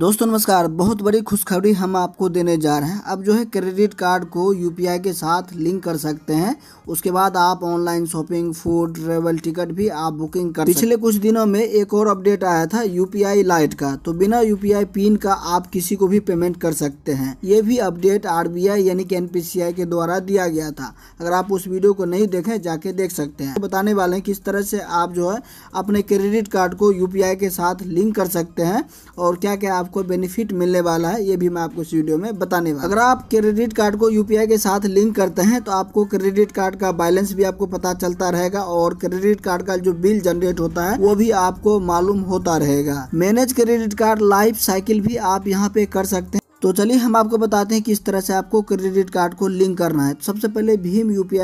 दोस्तों नमस्कार बहुत बड़ी खुशखबरी हम आपको देने जा रहे हैं अब जो है क्रेडिट कार्ड को यूपीआई के साथ लिंक कर सकते हैं उसके बाद आप online shopping food travel ticket भी आप बुकिंग कर पिछले कुछ दिनों में एक और अपडेट आया था यूपीआई लाइट का तो बिना यूपीआई पिन का आप किसी को भी पेमेंट कर सकते हैं ये भी अपडेट आर यानी कि एन के द्वारा दिया गया था अगर आप उस वीडियो को नहीं देखें जाके देख सकते हैं बताने वाले हैं किस तरह से आप जो है अपने क्रेडिट कार्ड को यूपीआई के साथ लिंक कर सकते हैं और क्या क्या आप आपको बेनिफिट मिलने वाला है ये भी मैं आपको इस वीडियो में बताने वाला अगर आप क्रेडिट कार्ड को यूपीआई के साथ लिंक करते हैं तो आपको क्रेडिट कार्ड का बैलेंस भी आपको पता चलता रहेगा और क्रेडिट कार्ड का जो बिल जनरेट होता है वो भी आपको मालूम होता रहेगा manage credit card life cycle भी आप यहाँ पे कर सकते हैं तो चलिए हम आपको बताते हैं किस तरह से आपको क्रेडिट कार्ड को लिंक करना है सबसे पहले भीम यू पी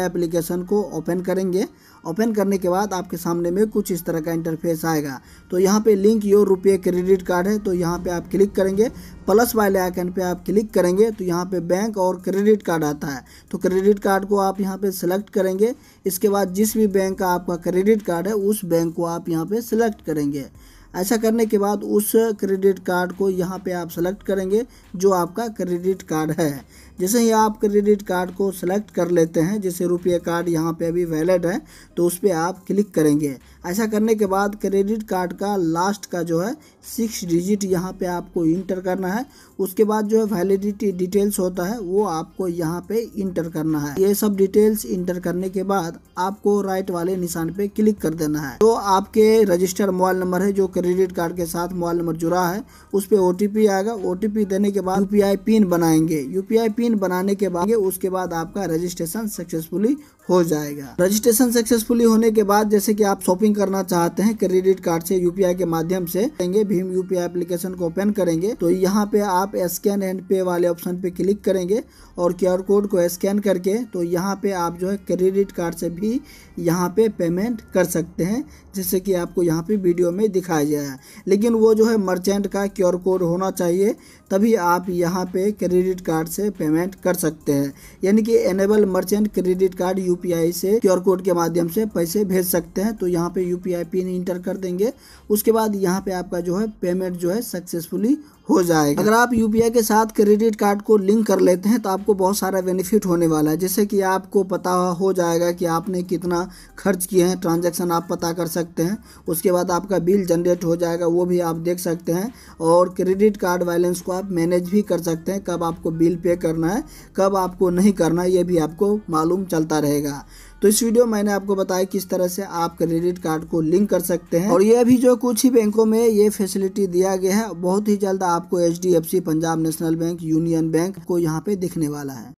को ओपन करेंगे ओपन करने के बाद आपके सामने में कुछ इस तरह का इंटरफेस आएगा तो यहाँ पे link your RuPay credit card है तो यहाँ पे आप क्लिक करेंगे प्लस वाले आइकन पे आप क्लिक करेंगे तो यहाँ पे बैंक और क्रेडिट कार्ड आता है तो क्रेडिट कार्ड को आप यहाँ पे सिलेक्ट करेंगे इसके बाद जिस भी बैंक का आपका क्रेडिट कार्ड है उस बैंक को आप यहाँ पर सिलेक्ट करेंगे ऐसा करने के बाद उस क्रेडिट कार्ड को यहाँ पे आप सेलेक्ट करेंगे जो आपका क्रेडिट कार्ड है जैसे ही आप क्रेडिट कार्ड को सेलेक्ट कर लेते हैं जैसे रुपये कार्ड यहाँ पे अभी वैलिड है तो उस पर आप क्लिक करेंगे ऐसा करने के बाद क्रेडिट कार्ड का लास्ट का जो है सिक्स डिजिट यहाँ पे आपको इंटर करना है उसके बाद जो है वैलिडिटी डिटेल्स होता है वो आपको यहाँ पे इंटर करना है ये सब डिटेल्स इंटर करने के बाद आपको राइट वाले निशान पर क्लिक कर देना है तो आपके रजिस्टर्ड मोबाइल नंबर है जो क्रेडिट कार्ड के साथ मोबाइल नंबर जुड़ा है उस पर ओ आएगा ओ देने के बाद यू पिन बनाएंगे यू पिन बनाने के बाद उसके बाद आपका रजिस्ट्रेशन सक्सेसफुली हो जाएगा रजिस्ट्रेशन सक्सेसफुली होने के बाद जैसे कि आप शॉपिंग करना चाहते हैं क्रेडिट कार्ड से यूपीआई के माध्यम से करेंगे भीम यूपीआई एप्लीकेशन को ओपन करेंगे तो यहाँ पे आप स्कैन एंड पे वाले ऑप्शन पे क्लिक करेंगे और क्यू कोड को स्कैन करके तो यहाँ पे आप जो है क्रेडिट कार्ड से भी यहाँ पे पेमेंट कर सकते हैं जैसे कि आपको यहाँ पे वीडियो में दिखाया चाहिए है लेकिन वो जो है मर्चेंट का क्यूर कोड होना चाहिए तभी आप यहाँ पे क्रेडिट कार्ड से पेमेंट कर सकते हैं यानी कि enable merchant credit card U से क्यूर कोड के माध्यम से पैसे भेज सकते हैं तो यहाँ पे यू पिन इंटर कर देंगे उसके बाद यहाँ पे आपका जो है पेमेंट जो है सक्सेसफुली हो जाएगा अगर आप यूपीआई के साथ क्रेडिट कार्ड को लिंक कर लेते हैं तो आपको बहुत सारा बेनिफिट होने वाला है जैसे कि आपको पता हो जाएगा कि आपने कितना खर्च किए हैं ट्रांजैक्शन आप पता कर सकते हैं उसके बाद आपका बिल जनरेट सेट हो जाएगा वो भी आप देख सकते हैं और क्रेडिट कार्ड बैलेंस को आप मैनेज भी कर सकते हैं कब आपको बिल पे करना है कब आपको नहीं करना है ये भी आपको मालूम चलता रहेगा तो इस वीडियो मैंने आपको बताया किस तरह से आप क्रेडिट कार्ड को लिंक कर सकते हैं और ये भी जो कुछ ही बैंकों में ये फैसिलिटी दिया गया है बहुत ही जल्द आपको H Punjab National Bank Union Bank को यहाँ पे दिखने वाला है